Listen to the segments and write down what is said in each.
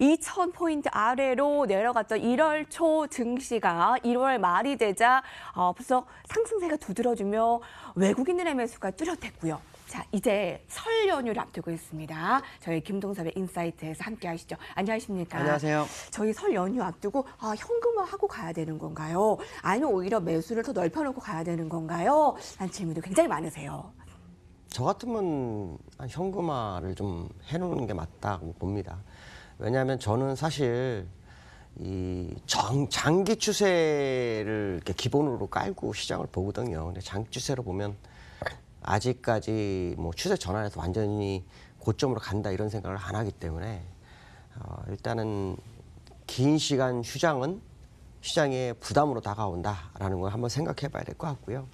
2,000포인트 아래로 내려갔던 1월 초 증시가 1월 말이 되자 어, 벌써 상승세가 두드러지며 외국인들의 매수가 뚜렷했고요. 자, 이제 설 연휴를 앞두고 있습니다. 저희 김동섭의 인사이트에서 함께 하시죠. 안녕하십니까? 안녕하세요. 저희 설 연휴 앞두고 아, 현금화하고 가야 되는 건가요? 아니면 오히려 매수를 더 넓혀놓고 가야 되는 건가요? 라는 질문도 굉장히 많으세요. 저 같으면 아, 현금화를 좀 해놓는 게 맞다고 봅니다. 왜냐하면 저는 사실 이 정, 장기 추세를 이렇게 기본으로 깔고 시장을 보거든요. 근데 장기 추세로 보면 아직까지 뭐 추세 전환에서 완전히 고점으로 간다 이런 생각을 안 하기 때문에 어, 일단은 긴 시간 휴장은 시장에 부담으로 다가온다라는 걸 한번 생각해 봐야 될 것 같고요.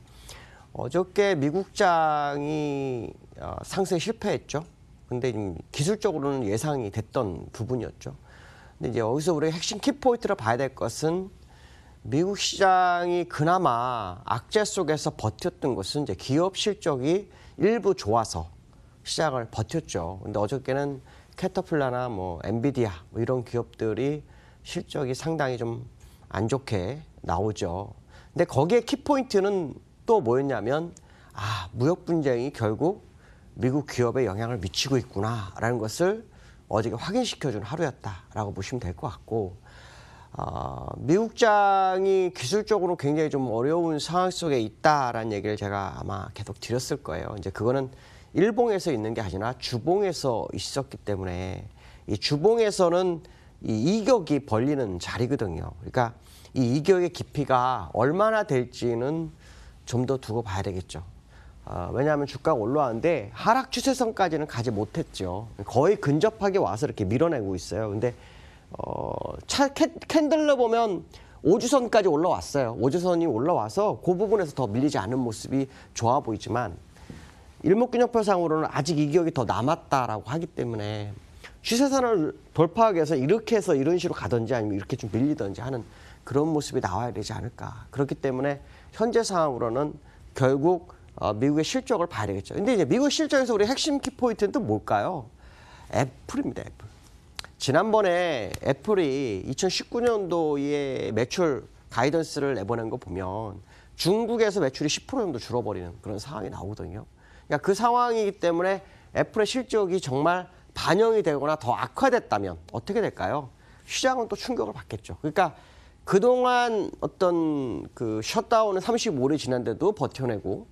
어저께 미국장이 어, 상승 실패했죠. 근데 기술적으로는 예상이 됐던 부분이었죠. 근데 이제 여기서 우리가 핵심 키포인트를 봐야 될 것은 미국 시장이 그나마 악재 속에서 버텼던 것은 이제 기업 실적이 일부 좋아서 시장을 버텼죠. 근데 어저께는 캐터플라나 뭐 엔비디아 뭐 이런 기업들이 실적이 상당히 좀 안 좋게 나오죠. 근데 거기에 키포인트는 또 뭐였냐면 아, 무역 분쟁이 결국 미국 기업에 영향을 미치고 있구나라는 것을 어저께 확인시켜준 하루였다라고 보시면 될 것 같고 어, 미국장이 기술적으로 굉장히 좀 어려운 상황 속에 있다라는 얘기를 제가 아마 계속 드렸을 거예요. 이제 그거는 일봉에서 있는 게 아니라 주봉에서 있었기 때문에 이 주봉에서는 이 이격이 벌리는 자리거든요. 그러니까 이 이격의 깊이가 얼마나 될지는 좀 더 두고 봐야 되겠죠. 아, 왜냐하면 주가가 올라왔는데 하락 추세선까지는 가지 못했죠. 거의 근접하게 와서 이렇게 밀어내고 있어요. 근데 어, 차, 캔들로 보면 오주선까지 올라왔어요. 오주선이 올라와서 그 부분에서 더 밀리지 않은 모습이 좋아 보이지만 일목균형표상으로는 아직 이 기억이 더 남았다라고 하기 때문에 추세선을 돌파하기 위해서 이렇게 해서 이런 식으로 가든지 아니면 이렇게 좀 밀리든지 하는 그런 모습이 나와야 되지 않을까. 그렇기 때문에 현재 상황으로는 결국 어, 미국의 실적을 봐야 되겠죠. 근데 이제 미국 실적에서 우리 핵심 키포인트는 또 뭘까요? 애플입니다, 애플. 지난번에 애플이 2019년도에 매출 가이던스를 내보낸 거 보면 중국에서 매출이 10% 정도 줄어버리는 그런 상황이 나오거든요. 그러니까 그 상황이기 때문에 애플의 실적이 정말 반영이 되거나 더 악화됐다면 어떻게 될까요? 시장은 또 충격을 받겠죠. 그러니까 그동안 어떤 그 셧다운은 35일이 지난데도 버텨내고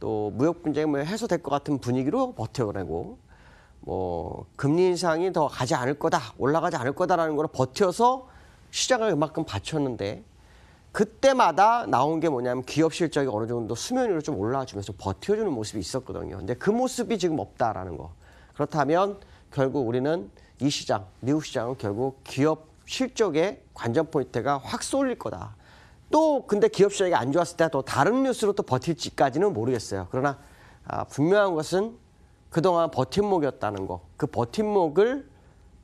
또 무역 분쟁이 뭐 해소될 것 같은 분위기로 버텨내고 뭐 금리 인상이 더 가지 않을 거다 올라가지 않을 거다라는 걸 버텨서 시장을 그만큼 받쳤는데 그때마다 나온 게 뭐냐면 기업 실적이 어느 정도 수면 위로 좀 올라와주면서 버텨주는 모습이 있었거든요. 근데 그 모습이 지금 없다라는 거. 그렇다면 결국 우리는 이 시장, 미국 시장은 결국 기업 실적의 관전 포인트가 확 쏠릴 거다. 또 근데 기업 시장이 안 좋았을 때 또 다른 뉴스로 또 버틸지까지는 모르겠어요. 그러나 아, 분명한 것은 그동안 버팀목이었다는 거. 그 버팀목을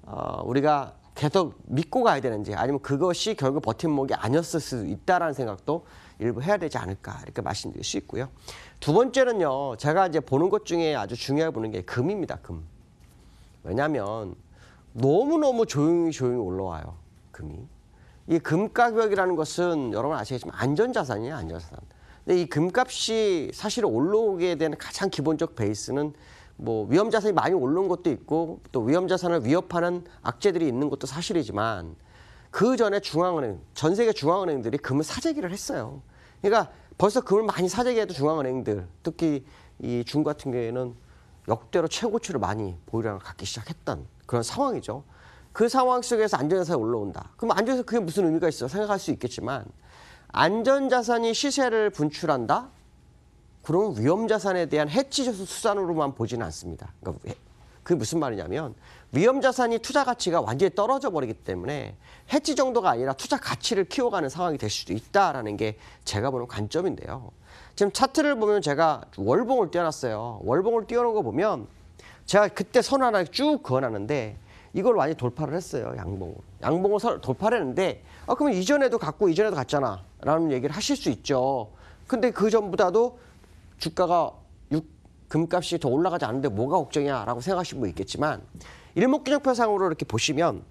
어, 우리가 계속 믿고 가야 되는지 아니면 그것이 결국 버팀목이 아니었을 수도 있다라는 생각도 일부 해야 되지 않을까 이렇게 말씀드릴 수 있고요. 두 번째는요. 제가 이제 보는 것 중에 아주 중요해 보는 게 금입니다. 금. 왜냐하면 너무너무 조용히 조용히 올라와요. 금이. 이 금가격이라는 것은 여러분 아시겠지만 안전자산이에요, 안전자산. 근데 이 금값이 사실 올라오게 되는 가장 기본적 베이스는 뭐 위험자산이 많이 오른 것도 있고 또 위험자산을 위협하는 악재들이 있는 것도 사실이지만 그 전에 중앙은행, 전 세계 중앙은행들이 금을 사재기를 했어요. 그러니까 벌써 금을 많이 사재기해도 중앙은행들, 특히 이 중 같은 경우에는 역대로 최고치를 많이 보유량을 갖기 시작했던 그런 상황이죠. 그 상황 속에서 안전자산이 올라온다. 그럼 안전자산 그게 무슨 의미가 있어 생각할 수 있겠지만 안전자산이 시세를 분출한다? 그럼 위험자산에 대한 해치저수 수단으로만 보지는 않습니다. 그러니까 그게 무슨 말이냐면 위험자산이 투자 가치가 완전히 떨어져 버리기 때문에 해치 정도가 아니라 투자 가치를 키워가는 상황이 될 수도 있다라는 게 제가 보는 관점인데요. 지금 차트를 보면 제가 월봉을 띄어놨어요. 월봉을 띄어놓은 거 보면 제가 그때 선 하나 쭉 그어놨는데 이걸 완전히 돌파를 했어요. 양봉으로. 양봉을로 돌파를 했는데 아 그러면 이전에도 갔고 이전에도 갔잖아. 라는 얘기를 하실 수 있죠. 근데 그 전보다도 주가가 육, 금값이 더 올라가지 않는데 뭐가 걱정이야 라고 생각하시는 분 있겠지만 일목균형표상으로 이렇게 보시면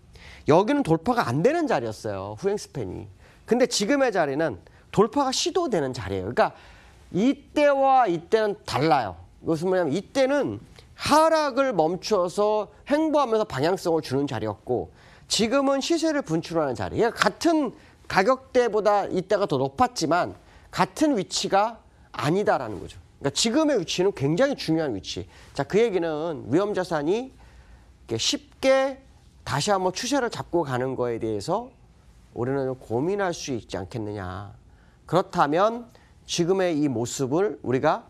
여기는 돌파가 안 되는 자리였어요. 후행 스팬이. 근데 지금의 자리는 돌파가 시도되는 자리예요. 그러니까 이때와 이때는 달라요. 무슨 뭐냐면 이때는 하락을 멈춰서 행보하면서 방향성을 주는 자리였고 지금은 시세를 분출하는 자리. 그러니까 같은 가격대보다 이때가 더 높았지만 같은 위치가 아니다라는 거죠. 그러니까 지금의 위치는 굉장히 중요한 위치. 자, 그 얘기는 위험 자산이 쉽게 다시 한번 추세를 잡고 가는 거에 대해서 우리는 좀 고민할 수 있지 않겠느냐. 그렇다면 지금의 이 모습을 우리가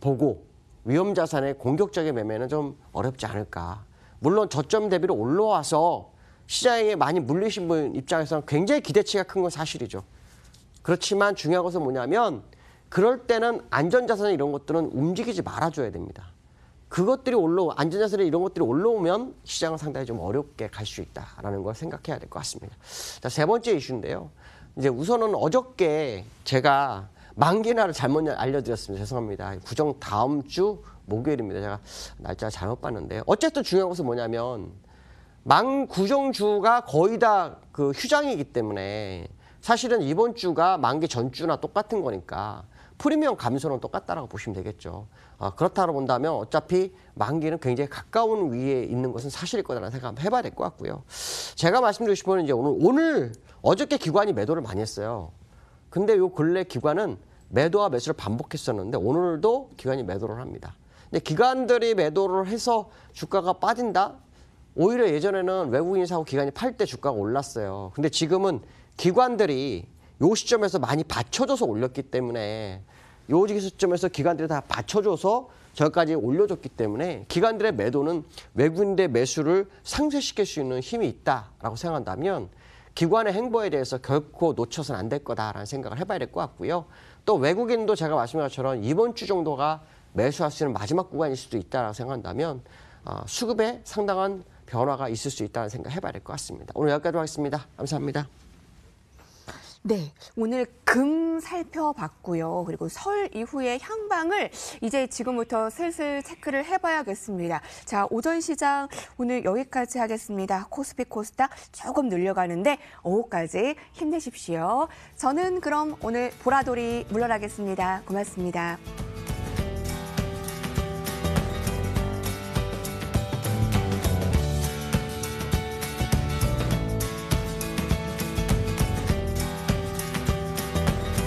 보고 위험 자산의 공격적인 매매는 좀 어렵지 않을까. 물론 저점 대비로 올라와서 시장에 많이 물리신 분 입장에서는 굉장히 기대치가 큰 건 사실이죠. 그렇지만 중요한 것은 뭐냐면 그럴 때는 안전자산 이런 것들은 움직이지 말아줘야 됩니다. 그것들이 올라오 안전자산 이런 것들이 올라오면 시장은 상당히 좀 어렵게 갈 수 있다라는 걸 생각해야 될 것 같습니다. 자, 세 번째 이슈인데요. 이제 우선은 어저께 제가 만기나를 잘못 알려드렸습니다. 죄송합니다. 구정 다음 주 목요일입니다. 제가 날짜 잘못 봤는데 어쨌든 중요한 것은 뭐냐면 만 구정주가 거의 다 그 휴장이기 때문에 사실은 이번 주가 만기 전주나 똑같은 거니까 프리미엄 감소는 똑같다라고 보시면 되겠죠. 아, 그렇다고 본다면 어차피 만기는 굉장히 가까운 위에 있는 것은 사실일 거다라는 생각 한번 해봐야 될 것 같고요. 제가 말씀드리고 싶은 이제 오늘 오늘 어저께 기관이 매도를 많이 했어요. 근데 요 근래 기관은 매도와 매수를 반복했었는데 오늘도 기관이 매도를 합니다. 근데 기관들이 매도를 해서 주가가 빠진다? 오히려 예전에는 외국인 사고 기관이 팔 때 주가가 올랐어요. 근데 지금은 기관들이 요 시점에서 많이 받쳐줘서 올렸기 때문에 요 시점에서 기관들이 다 받쳐줘서 저까지 올려줬기 때문에 기관들의 매도는 외국인의 들 매수를 상쇄시킬 수 있는 힘이 있다라고 생각한다면 기관의 행보에 대해서 결코 놓쳐선 안 될 거다라는 생각을 해봐야 될 것 같고요. 또 외국인도 제가 말씀드린 것처럼 이번 주 정도가 매수할 수 있는 마지막 구간일 수도 있다고 생각한다면 어, 수급에 상당한 변화가 있을 수 있다는 생각 해봐야 될 것 같습니다. 오늘 여기까지 하겠습니다. 감사합니다. 네, 오늘 금 살펴봤고요. 그리고 설 이후의 향방을 이제 지금부터 슬슬 체크를 해봐야겠습니다. 자, 오전 시장 오늘 여기까지 하겠습니다. 코스피 코스닥 조금 늘려가는데 오후까지 힘내십시오. 저는 그럼 오늘 보라돌이 물러나겠습니다. 고맙습니다.